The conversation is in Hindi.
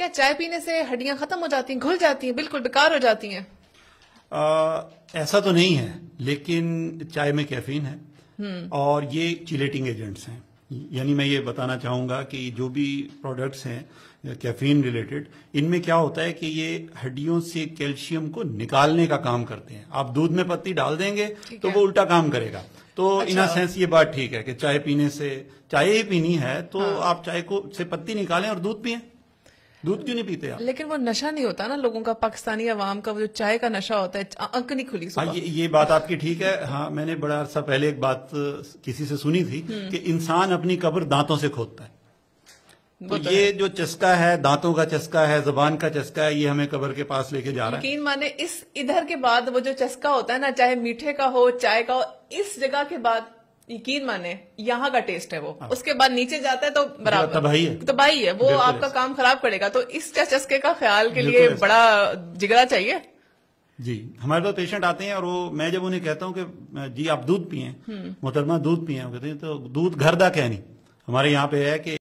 क्या चाय पीने से हड्डियां खत्म हो जाती हैं घुल जाती हैं बिल्कुल बेकार हो जाती हैं ऐसा तो नहीं है लेकिन चाय में कैफीन है हम्म। और ये चिलेटिंग एजेंट्स हैं यानी मैं ये बताना चाहूंगा कि जो भी प्रोडक्ट्स हैं कैफीन रिलेटेड इनमें क्या होता है कि ये हड्डियों से कैल्शियम को निकालने का काम करते हैं आप दूध में पत्ती डाल देंगे तो वो उल्टा काम करेगा तो अच्छा। इन सेंस ये बात ठीक है कि चाय पीने से चाय ही पीनी है तो हाँ। आप चाय को से पत्ती निकालें और दूध पिए दूध क्यों नहीं पीते आप लेकिन वो नशा नहीं होता ना लोगों का पाकिस्तानी आवाम का वो जो चाय का नशा होता है अंक नहीं खुली हाँ, ये, ये बात आपकी ठीक है हाँ मैंने बड़ा अरसा पहले एक बात किसी से सुनी थी हम्म। कि इंसान अपनी कब्र दांतों से खोदता है तो, तो ये जो चस्का है दांतों का चस्का है जबान का चस्का है ये हमें कबर के पास लेके जा रहा है यकीन माने इस इधर के बाद वो जो चस्का होता है ना चाहे मीठे का हो चाय का हो इस जगह के बाद यकीन माने यहाँ का टेस्ट है वो हाँ। उसके बाद नीचे जाता है तो बराबर तबाही है तबाही है वो आपका काम खराब करेगा तो इस चस्के का ख्याल के लिए बड़ा जिगरा चाहिए जी हमारे पास पेशेंट आते हैं और वो मैं जब उन्हें कहता हूँ कि जी आप दूध पिए हम्म। मोहतरमा दूध पिए कहते हैं तो दूध घर दा क्या नहीं हमारे यहाँ पे है कि